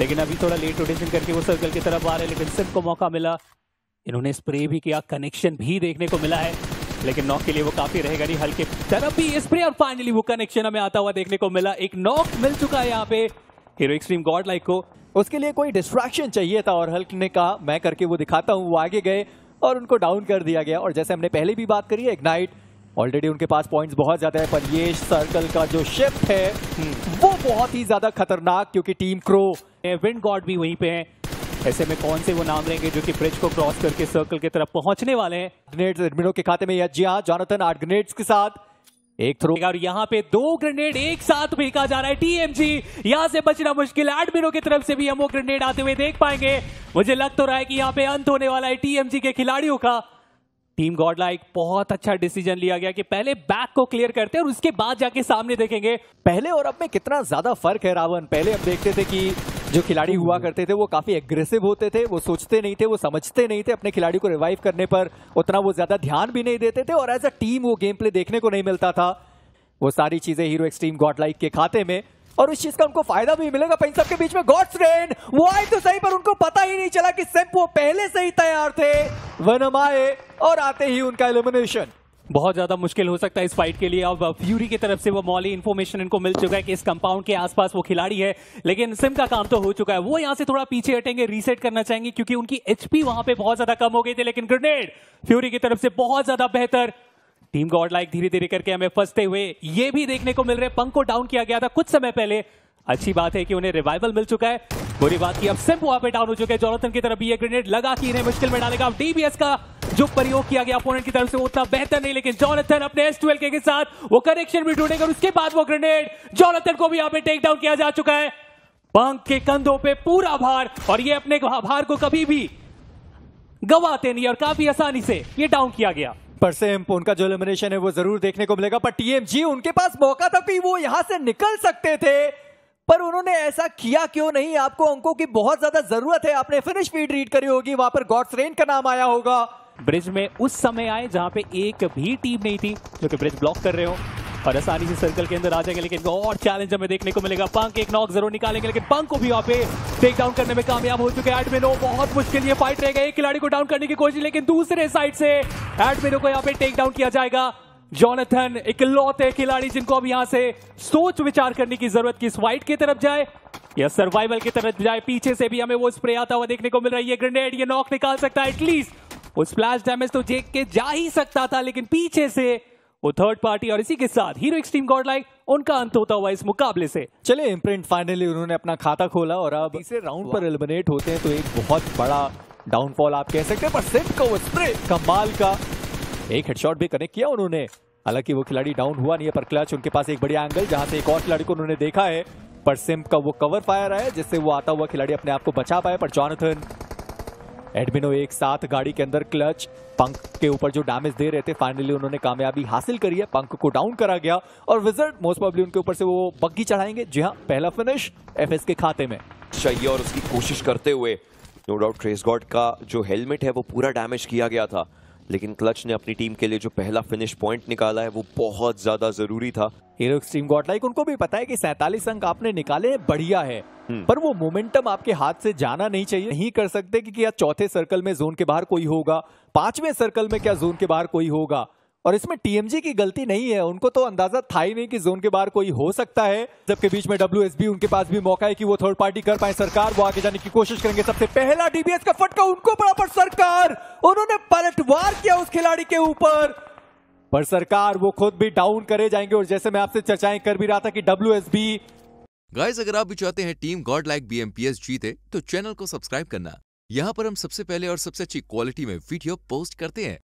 लेकिन अभी थोड़ा लेट रोटेशन करके वो सर्कल की तरफ आ रहे लेकिन सिर्फ को मौका मिला इन्होंने स्प्रे भी किया कनेक्शन भी देखने को मिला है लेकिन नॉक के लिए वो काफी रहेगा नहीं हल्के तरफ भी स्प्रे और फाइनली वो कनेक्शन हमें आता हुआ देखने को मिला एक नॉक मिल चुका है यहाँ पे हीरो एक्सट्रीम गॉड लाइक को उसके लिए कोई डिस्ट्रैक्शन चाहिए था और हल्क ने कहा मैं करके वो दिखाता हूँ वो आगे गए और उनको डाउन कर दिया गया और जैसे हमने पहले भी बात करी है इग्नाइट ऑलरेडी उनके पास पॉइंट्स बहुत ज़्यादा है पर ये सर्कल का जो शिफ्ट है वो बहुत ही ज़्यादा खतरनाक क्योंकि टीम क्रो विंड गॉड भी वहीं पे हैं ऐसे में कौन से वो नाम रहेंगे जो कि ब्रिज को क्रॉस करके सर्कल की तरफ पहुंचने वाले हैं ग्रेनेड्स एडमिनो के खाते में यज्ञा जॉनथन आठ ग्रेनेड्स के साथ एक थ्रो और यहाँ पे दो ग्रेनेड एक साथ फेंका जा रहा है टीएमजी यहाँ से बचना मुश्किल एडमिनो की तरफ से भी हम वो ग्रेनेड आते हुए देख पाएंगे मुझे लग तो रहा है कि यहाँ पे अंत होने वाला है टीएमजी के खिलाड़ियों का टीम गॉडलाइक बहुत अच्छा डिसीजन लिया गया कि पहले बैक को क्लियर करते हैं और उसके बाद जाके सामने देखेंगे पहले और अब में कितना ज्यादा फर्क है रावण पहले अब देखते थे कि जो खिलाड़ी हुआ करते थे वो काफ़ी एग्रेसिव होते थे वो सोचते नहीं थे वो समझते नहीं थे अपने खिलाड़ी को रिवाइव करने पर उतना वो ज़्यादा ध्यान भी नहीं देते थे और एज अ टीम वो गेम प्ले देखने को नहीं मिलता था वो सारी चीज़ें हीरो एक्सट्रीम गॉड लाइक के खाते में और उस चीज का उनको फायदा भी मिलेगा भाई सबके बीच में गॉड्स रेन वो आए तो सही पर उनको पता ही नहीं चला कि सेम्प वो पहले से ही तैयार थे वनम आए और आते ही उनका एलिमिनेशन बहुत ज्यादा मुश्किल हो सकता है इस फाइट के लिए अब फ्यूरी की तरफ से वो मॉली इन्फॉर्मेशन इनको मिल चुका है कि इस कंपाउंड के आसपास वो खिलाड़ी है लेकिन सिम का काम तो हो चुका है वो यहां से थोड़ा पीछे हटेंगे रीसेट करना चाहेंगे क्योंकि उनकी एचपी वहां पे बहुत ज्यादा कम हो गई थी लेकिन ग्रेनेड फ्यूरी की तरफ से बहुत ज्यादा बेहतर टीम गॉड लाइक धीरे धीरे करके हमें फंसते हुए ये भी देखने को मिल रहे पंख को डाउन किया गया था कुछ समय पहले अच्छी बात है कि उन्हें रिवाइवल मिल चुका है बुरी बात की अब सिर्फ वहां पे डाउन हो चुके हैं जॉनथन की तरफ भी ये ग्रेनेड लगा कि इन्हें मुश्किल में डालेगा अब डीबीएस का जो प्रयोग किया गया अपोनेंट की तरफ से वो उतना बेहतर नहीं लेकिन जॉनथन अपने एस ट्वेल्व के साथ वो कनेक्शन भी ढूंढेगा उसके बाद वो ग्रेनेड जॉनथन को भी यहाँ पे टेक डाउन किया जा चुका है पंख के कंधों पे पूरा भार और ये अपने भार को कभी भी गवाते नहीं और काफी आसानी से ये डाउन किया गया पर से उनका जो एलिमिनेशन है वो जरूर देखने को मिलेगा पर टीएमजी उनके पास मौका था कि वो यहां से निकल सकते थे पर उन्होंने ऐसा किया क्यों नहीं आपको अंकों की बहुत ज्यादा जरूरत है आपने फिनिश फीड रीड करी होगी वहां पर गॉड्स रेन का नाम आया होगा ब्रिज में उस समय आए जहां पे एक भी टीम नहीं थी जो कि ब्रिज ब्लॉक कर रहे हो और आसानी से सर्कल के अंदर आ जाएंगे लेकिन और चैलेंज हमें देखने को मिलेगा पंक एक नॉक जरूर निकालेंगे लेकिन पंक को भी यहाँ पे टेक डाउन करने में कामयाब हो चुके हैं एडमिनो बहुत मुश्किल ये फाइट रहेगा एक खिलाड़ी को डाउन करने की कोशिश लेकिन दूसरे साइड से एडमिनो को यहाँ पे टेक डाउन किया जाएगा जॉनथन लौते खिलाड़ी जिनको अब यहां से सोच विचार करने की जरूरत किस वाइट की तरफ जाए या सर्वाइवल की तरफ जाए पीछे से भी हमें वो स्प्रे आता हुआ देखने को मिल रहा है ये ग्रेनेड ये नॉक निकाल सकता है एटलीस्ट वो स्प्लैश डैमेज तो जेक के जा ही सकता था लेकिन पीछे से वो थर्ड पार्टी और इसी के साथ हीरो एक्सट्रीम गॉड लाइक उनका अंत होता हुआ इस मुकाबले से चले इम्प्रिंट फाइनली उन्होंने अपना खाता खोला और अब इसे राउंड पर एलिमिनेट होते हैं तो एक बहुत बड़ा डाउनफॉल आप कह सकते हैं पर को स्प्रे कमाल का एक हेडशॉट भी कनेक्ट किया उन्होंने हालांकि वो खिलाड़ी डाउन हुआ नहीं है पर क्लच उनके पास एक बढ़िया एंगल जहां से एक और खिलाड़ी को उन्होंने देखा है पर सिम का वो कवर फायर आया जिससे वो आता हुआ खिलाड़ी अपने आप को बचा पाए पर जॉनथन एडमिनो एक साथ गाड़ी के अंदर क्लच पंख के ऊपर जो डैमेज दे रहे थे फाइनली उन्होंने कामयाबी हासिल करी है पंख को डाउन करा गया और विजर्ट मोस्ट पॉबली उनके ऊपर से वो बग्गी चढ़ाएंगे जी हाँ पहला फिनिश एफ के खाते में चाहिए और उसकी कोशिश करते हुए नो डाउट ट्रेस गॉड का जो हेलमेट है वो पूरा डैमेज किया गया था लेकिन क्लच ने अपनी टीम के लिए जो पहला फिनिश पॉइंट निकाला है वो बहुत ज्यादा जरूरी था टीम लाइक उनको भी पता है कि सैतालीस अंक आपने निकाले बढ़िया है हम्म। पर वो मोमेंटम आपके हाथ से जाना नहीं चाहिए नहीं कर सकते कि क्या चौथे सर्कल में जोन के बाहर कोई होगा पांचवें सर्कल में क्या जोन के बाहर कोई होगा और इसमें टीएमजी की गलती नहीं है उनको तो अंदाजा था ही नहीं कि जोन के बाहर कोई हो सकता है जबकि बीच में डब्ल्यू उनके पास भी मौका है कि वो थर्ड पार्टी कर पाए सरकार वो आगे जाने की कोशिश करेंगे सबसे पहला डीबीएस का फटका उनको पड़ा पर सरकार उन्होंने पलटवार किया उस खिलाड़ी के ऊपर पर सरकार वो खुद भी डाउन करे जाएंगे और जैसे मैं आपसे चर्चाएं कर भी रहा था कि डब्ल्यू गाइस अगर आप भी चाहते हैं टीम गॉड लाइक बीएमपीएस जीते तो चैनल को सब्सक्राइब करना यहाँ पर हम सबसे पहले और सबसे अच्छी क्वालिटी में वीडियो पोस्ट करते हैं